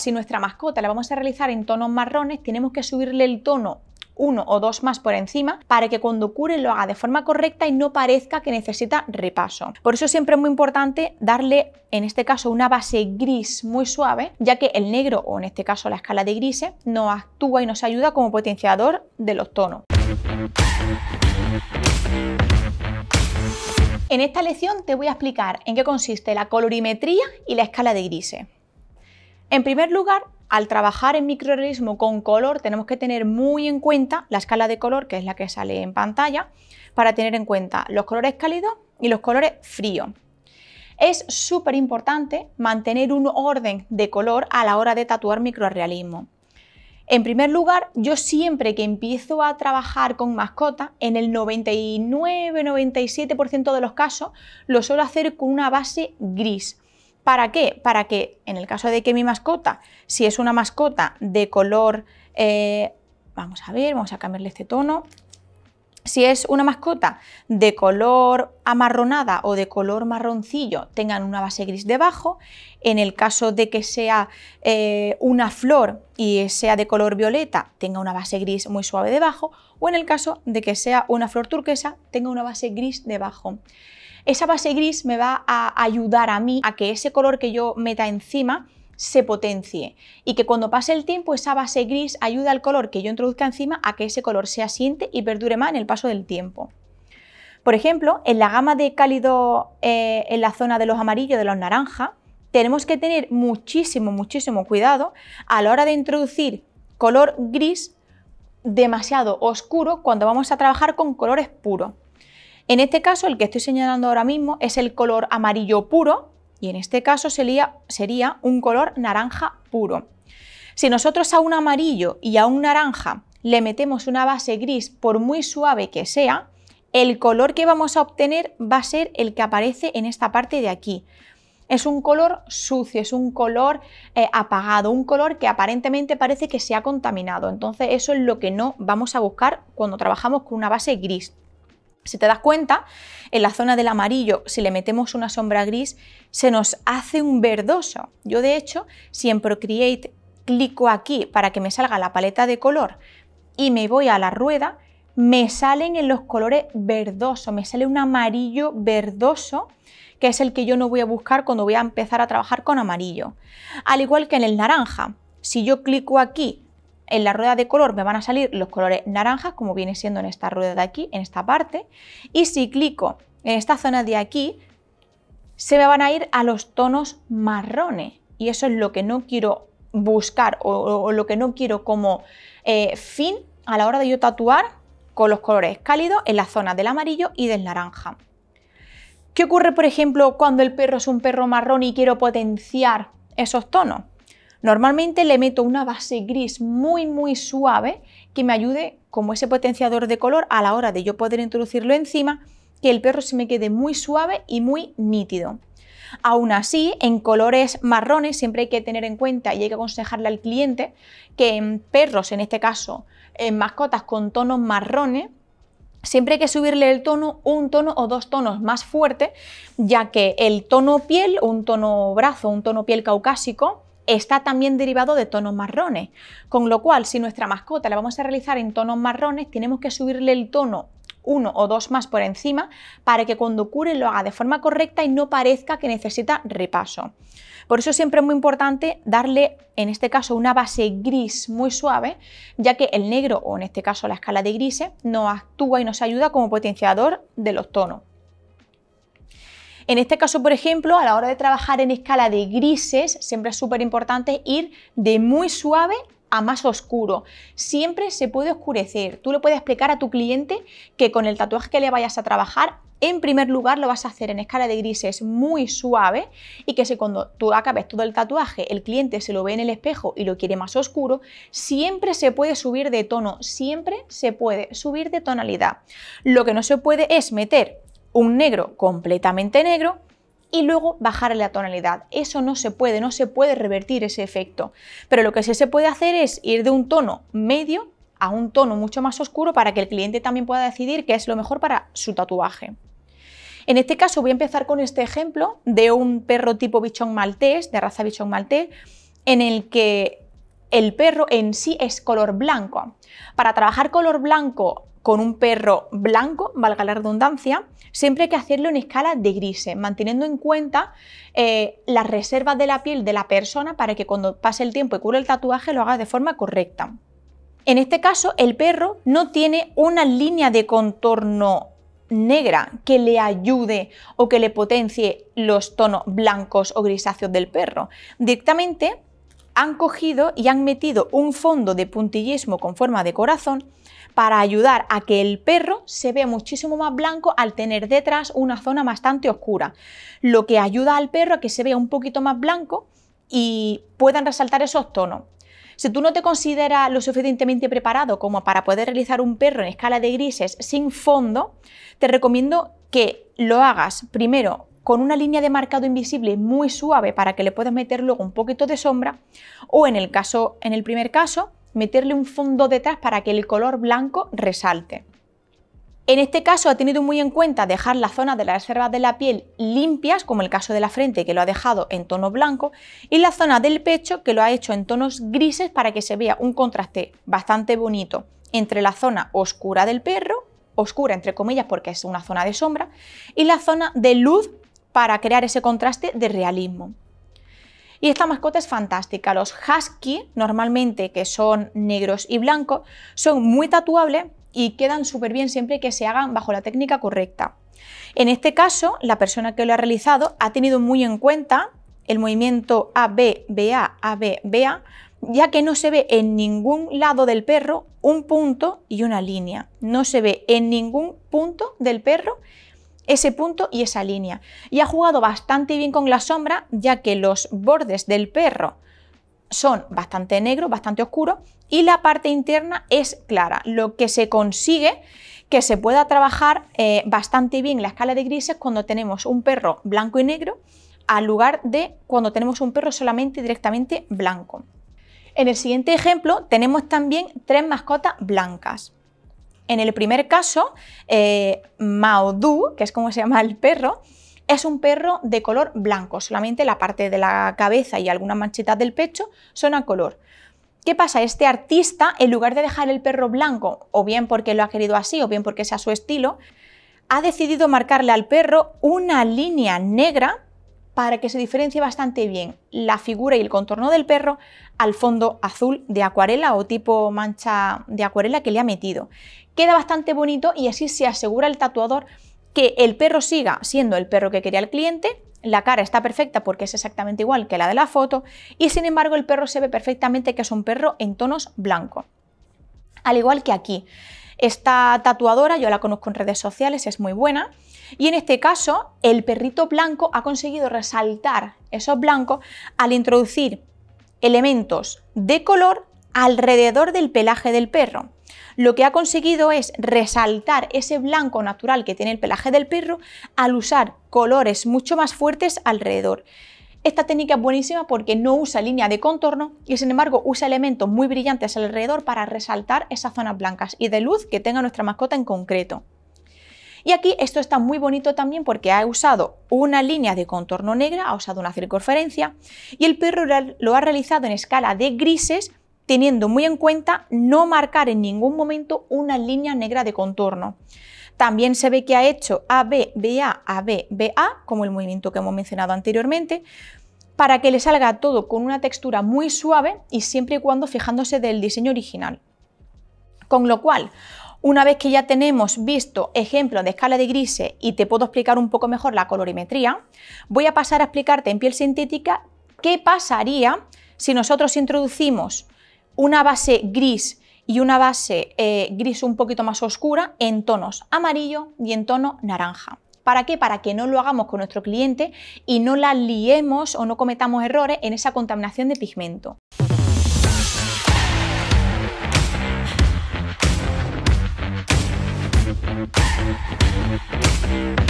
Si nuestra mascota la vamos a realizar en tonos marrones, tenemos que subirle el tono uno o dos más por encima para que cuando cure lo haga de forma correcta y no parezca que necesita repaso. Por eso siempre es muy importante darle en este caso una base gris muy suave, ya que el negro o en este caso la escala de grises nos actúa y nos ayuda como potenciador de los tonos. En esta lección te voy a explicar en qué consiste la colorimetría y la escala de grises. En primer lugar, al trabajar en microrealismo con color tenemos que tener muy en cuenta la escala de color, que es la que sale en pantalla, para tener en cuenta los colores cálidos y los colores fríos. Es súper importante mantener un orden de color a la hora de tatuar microrealismo. En primer lugar, yo siempre que empiezo a trabajar con mascota, en el 99-97% de los casos, lo suelo hacer con una base gris ¿Para qué? Para que en el caso de que mi mascota, si es una mascota de color, eh, vamos a ver, vamos a cambiarle este tono, si es una mascota de color amarronada o de color marroncillo, tengan una base gris debajo. En el caso de que sea eh, una flor y sea de color violeta, tenga una base gris muy suave debajo. O en el caso de que sea una flor turquesa, tenga una base gris debajo esa base gris me va a ayudar a mí a que ese color que yo meta encima se potencie y que cuando pase el tiempo esa base gris ayuda al color que yo introduzca encima a que ese color se asiente y perdure más en el paso del tiempo. Por ejemplo, en la gama de cálido eh, en la zona de los amarillos, de los naranjas, tenemos que tener muchísimo, muchísimo cuidado a la hora de introducir color gris demasiado oscuro cuando vamos a trabajar con colores puros. En este caso, el que estoy señalando ahora mismo es el color amarillo puro y en este caso sería, un color naranja puro. Si nosotros a un amarillo y a un naranja le metemos una base gris, por muy suave que sea, el color que vamos a obtener va a ser el que aparece en esta parte de aquí. Es un color sucio, es un color eh, apagado, un color que aparentemente parece que se ha contaminado. Entonces eso es lo que no vamos a buscar cuando trabajamos con una base gris. Si te das cuenta, en la zona del amarillo, si le metemos una sombra gris, se nos hace un verdoso. Yo de hecho, si en Procreate clico aquí para que me salga la paleta de color y me voy a la rueda, me salen en los colores verdosos, me sale un amarillo verdoso, que es el que yo no voy a buscar cuando voy a empezar a trabajar con amarillo. Al igual que en el naranja, si yo clico aquí en la rueda de color me van a salir los colores naranjas, como viene siendo en esta rueda de aquí, en esta parte. Y si clico en esta zona de aquí, se me van a ir a los tonos marrones. Y eso es lo que no quiero buscar o, lo que no quiero como eh, fin a la hora de yo tatuar con los colores cálidos en la zona del amarillo y del naranja. ¿Qué ocurre, por ejemplo, cuando el perro es un perro marrón y quiero potenciar esos tonos? Normalmente le meto una base gris muy muy suave que me ayude como ese potenciador de color a la hora de yo poder introducirlo encima, que el perro se me quede muy suave y muy nítido. Aún así, en colores marrones siempre hay que tener en cuenta y hay que aconsejarle al cliente que en perros, en este caso, en mascotas con tonos marrones, Siempre hay que subirle el tono un tono o dos tonos más fuerte, ya que el tono piel, un tono brazo, un tono piel caucásico, está también derivado de tonos marrones, con lo cual si nuestra mascota la vamos a realizar en tonos marrones, tenemos que subirle el tono uno o dos más por encima para que cuando cure lo haga de forma correcta y no parezca que necesita repaso. Por eso siempre es muy importante darle, en este caso, una base gris muy suave, ya que el negro, o en este caso la escala de grises, nos actúa y nos ayuda como potenciador de los tonos. En este caso, por ejemplo, a la hora de trabajar en escala de grises, siempre es súper importante ir de muy suave a más oscuro. Siempre se puede oscurecer. Tú le puedes explicar a tu cliente que con el tatuaje que le vayas a trabajar, en primer lugar lo vas a hacer en escala de grises muy suave y que si cuando tú acabes todo el tatuaje, el cliente se lo ve en el espejo y lo quiere más oscuro, siempre se puede subir de tono, siempre se puede subir de tonalidad. Lo que no se puede es meter un negro completamente negro y luego bajar la tonalidad. Eso no se puede, no se puede revertir ese efecto. Pero lo que sí se puede hacer es ir de un tono medio a un tono mucho más oscuro para que el cliente también pueda decidir qué es lo mejor para su tatuaje. En este caso voy a empezar con este ejemplo de un perro tipo bichón maltés, de raza bichón maltés, en el que el perro en sí es color blanco. Para trabajar color blanco con un perro blanco, valga la redundancia, siempre hay que hacerlo en escala de grises, manteniendo en cuenta eh, las reservas de la piel de la persona para que cuando pase el tiempo y cure el tatuaje lo haga de forma correcta. En este caso, el perro no tiene una línea de contorno negra que le ayude o que le potencie los tonos blancos o grisáceos del perro. Directamente han cogido y han metido un fondo de puntillismo con forma de corazón para ayudar a que el perro se vea muchísimo más blanco al tener detrás una zona bastante oscura, lo que ayuda al perro a que se vea un poquito más blanco y puedan resaltar esos tonos. Si tú no te consideras lo suficientemente preparado como para poder realizar un perro en escala de grises sin fondo, te recomiendo que lo hagas primero con una línea de marcado invisible muy suave para que le puedas meter luego un poquito de sombra o en el, caso, en el primer caso meterle un fondo detrás para que el color blanco resalte. En este caso ha tenido muy en cuenta dejar las zonas de las reservas de la piel limpias, como el caso de la frente que lo ha dejado en tono blanco, y la zona del pecho que lo ha hecho en tonos grises para que se vea un contraste bastante bonito entre la zona oscura del perro, oscura entre comillas porque es una zona de sombra, y la zona de luz para crear ese contraste de realismo. Y esta mascota es fantástica. Los husky, normalmente que son negros y blancos, son muy tatuables y quedan súper bien siempre que se hagan bajo la técnica correcta. En este caso, la persona que lo ha realizado ha tenido muy en cuenta el movimiento abba abba, ya que no se ve en ningún lado del perro un punto y una línea. No se ve en ningún punto del perro ese punto y esa línea. Y ha jugado bastante bien con la sombra, ya que los bordes del perro son bastante negros, bastante oscuros, y la parte interna es clara, lo que se consigue que se pueda trabajar eh, bastante bien la escala de grises cuando tenemos un perro blanco y negro, al lugar de cuando tenemos un perro solamente directamente blanco. En el siguiente ejemplo tenemos también tres mascotas blancas. En el primer caso, eh, que es como se llama el perro, es un perro de color blanco, solamente la parte de la cabeza y algunas manchitas del pecho son a color. ¿Qué pasa? Este artista, en lugar de dejar el perro blanco, o bien porque lo ha querido así, o bien porque sea su estilo, ha decidido marcarle al perro una línea negra para que se diferencie bastante bien la figura y el contorno del perro al fondo azul de acuarela o tipo mancha de acuarela que le ha metido. Queda bastante bonito y así se asegura el tatuador que el perro siga siendo el perro que quería el cliente, la cara está perfecta porque es exactamente igual que la de la foto y sin embargo el perro se ve perfectamente que es un perro en tonos blancos. Al igual que aquí. Esta tatuadora yo la conozco en redes sociales, es muy buena y en este caso, el perrito blanco ha conseguido resaltar esos blancos al introducir elementos de color alrededor del pelaje del perro. Lo que ha conseguido es resaltar ese blanco natural que tiene el pelaje del perro al usar colores mucho más fuertes alrededor. Esta técnica es buenísima porque no usa línea de contorno y sin embargo usa elementos muy brillantes alrededor para resaltar esas zonas blancas y de luz que tenga nuestra mascota en concreto. Y aquí esto está muy bonito también porque ha usado una línea de contorno negra, ha usado una circunferencia y el perro lo ha realizado en escala de grises teniendo muy en cuenta no marcar en ningún momento una línea negra de contorno. También se ve que ha hecho ABBA ABBA, como el movimiento que hemos mencionado anteriormente, para que le salga todo con una textura muy suave y siempre y cuando fijándose del diseño original. Con lo cual, una vez que ya tenemos visto ejemplos de escala de grises y te puedo explicar un poco mejor la colorimetría, voy a pasar a explicarte en piel sintética qué pasaría si nosotros introducimos una base gris y una base eh, gris un poquito más oscura en tonos amarillo y en tono naranja. ¿Para qué? Para que no lo hagamos con nuestro cliente y no la liemos o no cometamos errores en esa contaminación de pigmento. Thank you.